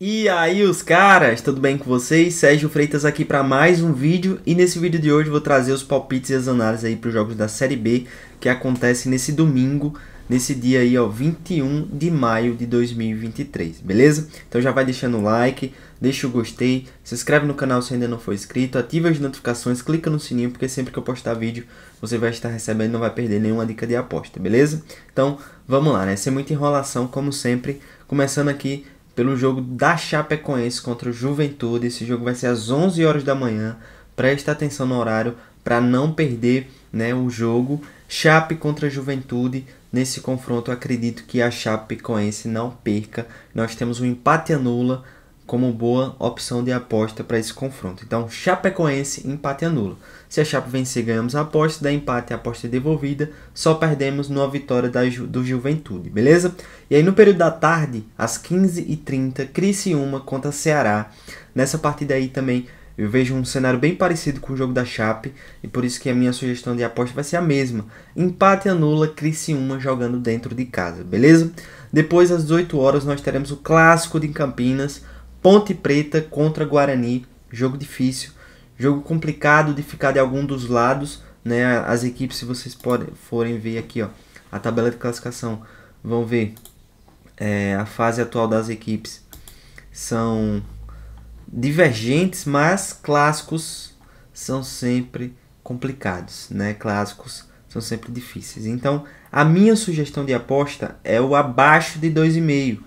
E aí, os caras, tudo bem com vocês? Sérgio Freitas aqui para mais um vídeo e nesse vídeo de hoje vou trazer os palpites e as análises aí para os jogos da Série B que acontece nesse domingo, nesse dia aí, ó, 21 de maio de 2023, beleza? Então já vai deixando o like, deixa o gostei, se inscreve no canal se ainda não for inscrito, ativa as notificações, clica no sininho porque sempre que eu postar vídeo você vai estar recebendo e não vai perder nenhuma dica de aposta, beleza? Então, vamos lá, né? Sem muita enrolação, como sempre, começando aqui pelo jogo da Chapecoense contra o Juventude. Esse jogo vai ser às 11 horas da manhã. Presta atenção no horário para não perder né, o jogo. Chape contra Juventude. Nesse confronto, acredito que a Chapecoense não perca. Nós temos um empate anula como boa opção de aposta para esse confronto. Então, Chapecoense, empate anula. Se a Chape vencer, ganhamos a aposta, da empate a aposta é devolvida, só perdemos numa vitória da, do Juventude, beleza? E aí no período da tarde, às 15h30, Criciúma contra Ceará. Nessa partida aí também eu vejo um cenário bem parecido com o jogo da Chape, e por isso que a minha sugestão de aposta vai ser a mesma. Empate anula, Criciúma jogando dentro de casa, beleza? Depois, às 18 horas, nós teremos o clássico de Campinas, Ponte Preta contra Guarani, jogo difícil, jogo complicado de ficar de algum dos lados, né? As equipes, se vocês podem, forem ver aqui, ó, a tabela de classificação, vão ver é, a fase atual das equipes. São divergentes, mas clássicos são sempre complicados, né? Clássicos são sempre difíceis. Então, a minha sugestão de aposta é o abaixo de 2,5.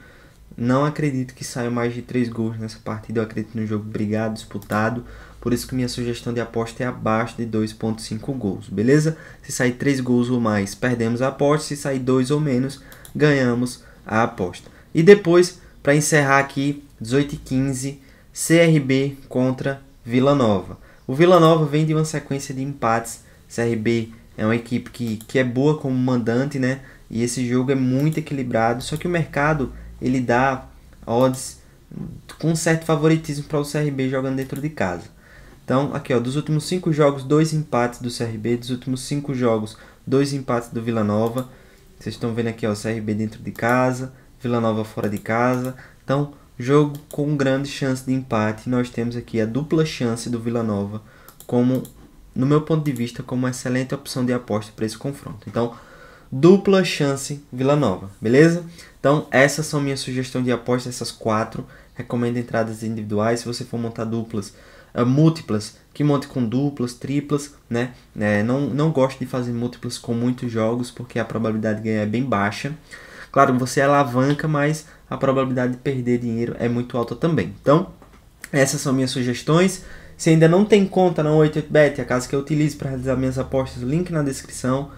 Não acredito que saiam mais de 3 gols nessa partida. Eu acredito no jogo brigado, disputado. Por isso que minha sugestão de aposta é abaixo de 2.5 gols, beleza? Se sair 3 gols ou mais, perdemos a aposta. Se sair 2 ou menos, ganhamos a aposta. E depois, para encerrar aqui, 18 h 15, CRB contra Vila Nova. O Vila Nova vem de uma sequência de empates. CRB é uma equipe que, que é boa como mandante, né? E esse jogo é muito equilibrado. Só que o mercado ele dá odds com certo favoritismo para o CRB jogando dentro de casa. Então, aqui ó, dos últimos cinco jogos, dois empates do CRB, dos últimos cinco jogos, dois empates do Vila Nova. Vocês estão vendo aqui ó, CRB dentro de casa, Vila Nova fora de casa. Então, jogo com grande chance de empate. Nós temos aqui a dupla chance do Vila Nova como no meu ponto de vista como uma excelente opção de aposta para esse confronto. Então, dupla chance Vila Nova, beleza? Então, essas são minhas sugestões de aposta, essas quatro. Recomendo entradas individuais. Se você for montar duplas, uh, múltiplas, que monte com duplas, triplas, né? É, não, não gosto de fazer múltiplas com muitos jogos, porque a probabilidade de ganhar é bem baixa. Claro, você é alavanca, mas a probabilidade de perder dinheiro é muito alta também. Então, essas são minhas sugestões. Se ainda não tem conta na 88bet, a casa que eu utilizo para realizar minhas apostas, link na descrição.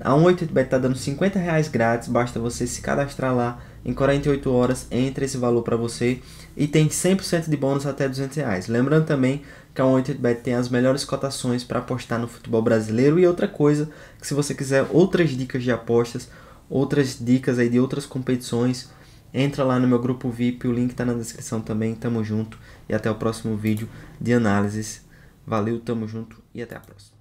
A 188bet está dando 50 reais grátis, basta você se cadastrar lá. Em 48 horas entra esse valor para você e tem 100% de bônus até 200 reais. Lembrando também que a 188bet tem as melhores cotações para apostar no futebol brasileiro. E outra coisa, que se você quiser outras dicas de apostas, outras dicas aí de outras competições, entra lá no meu grupo VIP, o link está na descrição também. Tamo junto e até o próximo vídeo de análises. Valeu, tamo junto e até a próxima.